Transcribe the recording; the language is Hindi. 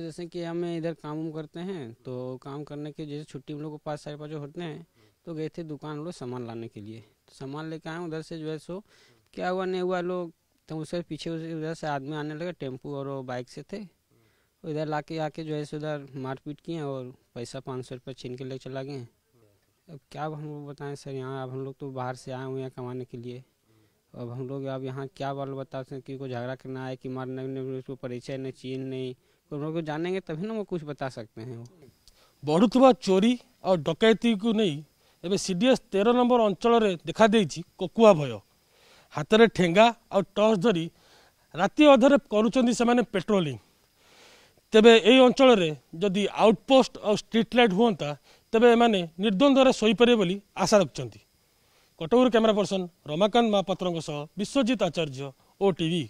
जैसे कि हम इधर काम उम करते हैं तो काम करने के जैसे छुट्टी हम लोग को पाँच पर जो होते हैं तो गए थे दुकान लोग सामान लाने के लिए तो सामान लेके आए उधर से जो है सो क्या हुआ नहीं हुआ लोग तो उसके पीछे उधर से आदमी आने लगे टेम्पू और बाइक से थे तो इधर ला के आके जो है सो उधर मारपीट किए और पैसा पाँच सौ रुपये छीन के ले चला गए अब क्या अब हम लोग बताएं सर यहाँ अब हम लोग तो बाहर से आए हुए हैं कमाने के लिए अब हम लोग अब यहाँ क्या बोल बताते हैं कि कोई झगड़ा करना है कि मारने उसको परिचय नहीं चीन नहीं तो लोगों को जानेंगे तभी ना वो कुछ बता सकते हैं बढ़ुवा चोरी और डकैती को नहीं सी डी एस तेरह नंबर अंचल देखाई ककुआ भय हाथ में ठेगा आ टर्च धरी रात अधर करुँचे पेट्रोली तेज यही अंचल जदि आउटपोस्ट और स्ट्रीट लाइट हाँ तेज एने निर्द्वंदर शपर बोली आशा रखिंट कटकुर camera person Ramakant Mahapatra Biswajit Acharya O T